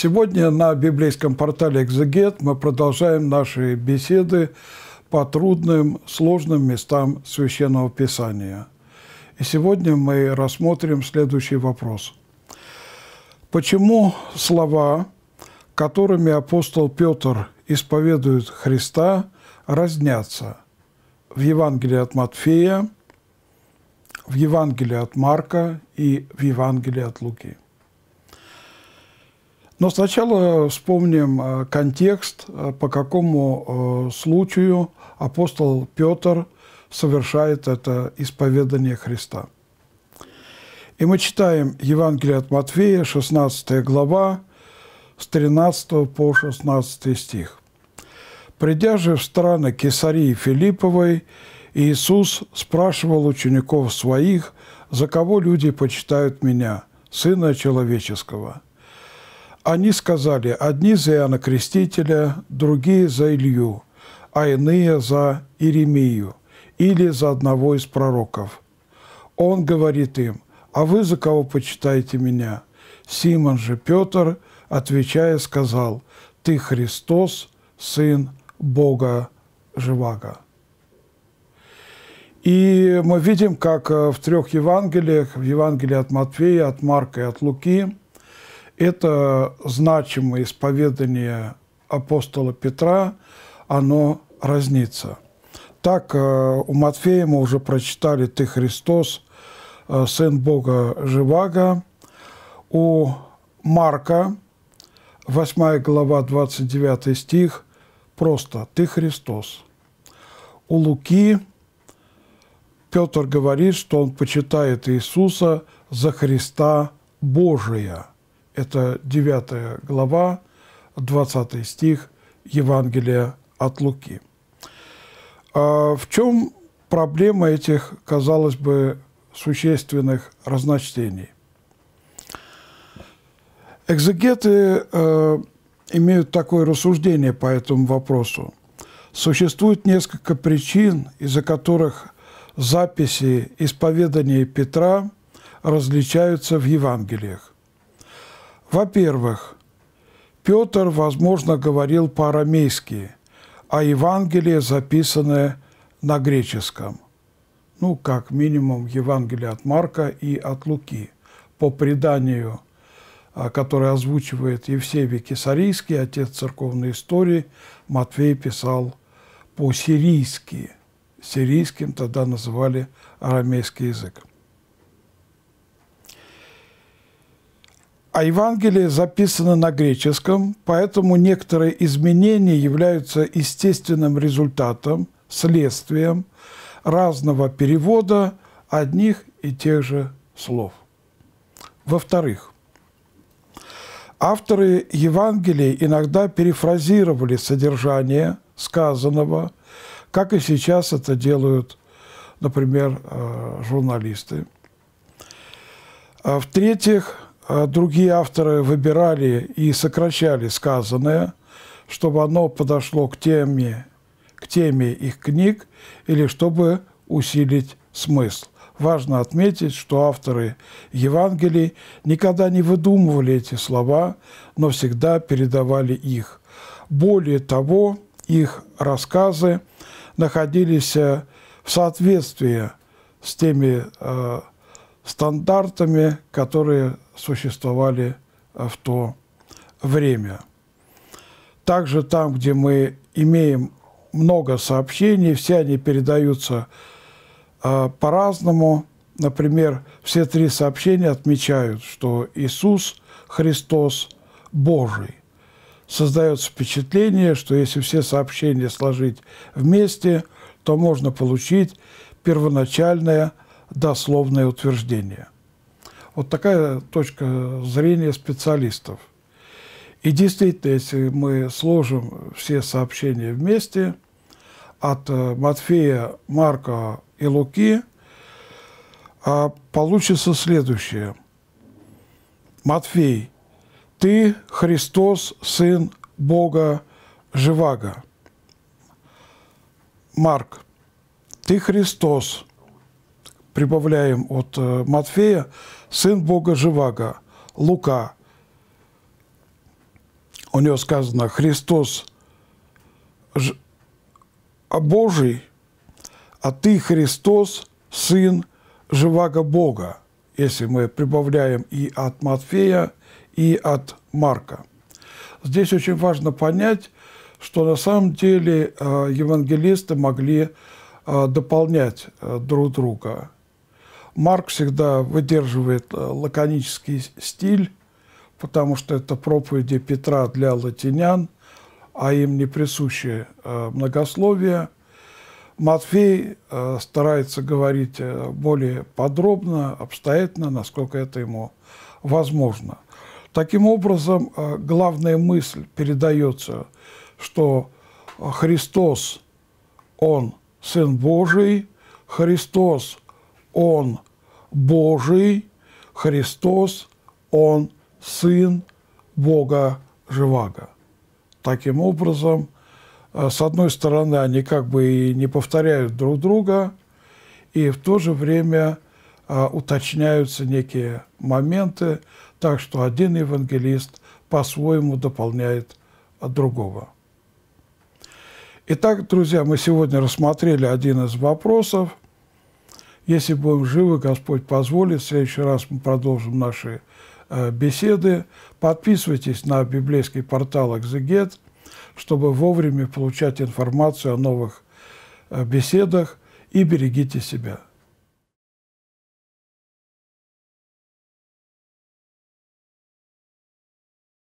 Сегодня на библейском портале «Экзегет» мы продолжаем наши беседы по трудным, сложным местам Священного Писания. И сегодня мы рассмотрим следующий вопрос. Почему слова, которыми апостол Петр исповедует Христа, разнятся в Евангелии от Матфея, в Евангелии от Марка и в Евангелии от Луки? Но сначала вспомним э, контекст, э, по какому э, случаю апостол Петр совершает это исповедание Христа. И мы читаем Евангелие от Матфея, 16 глава, с 13 по 16 стих. «Придя же в страны Кесарии Филипповой, Иисус спрашивал учеников своих, за кого люди почитают Меня, Сына Человеческого – они сказали, одни за Иоанна Крестителя, другие за Илью, а иные за Иеремию или за одного из пророков. Он говорит им, а вы за кого почитаете меня? Симон же Петр, отвечая, сказал, ты Христос, Сын Бога Живаго. И мы видим, как э, в трех Евангелиях, в Евангелии от Матфея, от Марка и от Луки – это значимое исповедание апостола Петра, оно разнится. Так э, у Матфея мы уже прочитали «Ты Христос, э, Сын Бога Живаго». У Марка, 8 глава, 29 стих, просто «Ты Христос». У Луки Петр говорит, что он почитает Иисуса за Христа Божия – это 9 глава, 20 стих Евангелия от Луки. А в чем проблема этих, казалось бы, существенных разночтений? Экзегеты э, имеют такое рассуждение по этому вопросу. Существует несколько причин, из-за которых записи исповедания Петра различаются в Евангелиях. Во-первых, Петр, возможно, говорил по-арамейски, а Евангелие записанное на греческом. Ну, как минимум, Евангелие от Марка и от Луки. По преданию, а, которое озвучивает Евсевий Кесарийский, отец церковной истории, Матвей писал по-сирийски. Сирийским тогда называли арамейский язык. а Евангелие записано на греческом, поэтому некоторые изменения являются естественным результатом, следствием разного перевода одних и тех же слов. Во-вторых, авторы Евангелия иногда перефразировали содержание сказанного, как и сейчас это делают, например, э, журналисты. А в-третьих, а другие авторы выбирали и сокращали сказанное, чтобы оно подошло к теме, к теме их книг или чтобы усилить смысл. Важно отметить, что авторы Евангелий никогда не выдумывали эти слова, но всегда передавали их. Более того, их рассказы находились э, в соответствии с теми э, стандартами, которые существовали в то время. Также там, где мы имеем много сообщений, все они передаются э, по-разному. Например, все три сообщения отмечают, что Иисус Христос Божий. Создается впечатление, что если все сообщения сложить вместе, то можно получить первоначальное дословное утверждение – вот такая точка зрения специалистов. И действительно, если мы сложим все сообщения вместе от э, Матфея, Марка и Луки, а, получится следующее. Матфей, ты Христос, Сын Бога Живаго. Марк, ты Христос, прибавляем от э, Матфея, сын Бога Живаго, Лука. У него сказано, Христос ж... А Божий, а ты Христос, сын Живаго Бога, если мы прибавляем и от Матфея, и от Марка. Здесь очень важно понять, что на самом деле э, евангелисты могли э, дополнять друг друга. Марк всегда выдерживает э, лаконический стиль, потому что это проповеди Петра для латинян, а им не присуще э, многословие. Матфей э, старается говорить более подробно, обстоятельно, насколько это ему возможно. Таким образом, главная мысль передается, что Христос, Он Сын Божий, Христос, Он – Божий, Христос, Он Сын Бога Живаго. Таким образом, э, с одной стороны, они как бы и не повторяют друг друга, и в то же время э, уточняются некие моменты, так что один евангелист по-своему дополняет э, другого. Итак, друзья, мы сегодня рассмотрели один из вопросов – если будем живы, Господь позволит, в следующий раз мы продолжим наши э, беседы. Подписывайтесь на библейский портал «Экзегет», чтобы вовремя получать информацию о новых э, беседах и берегите себя.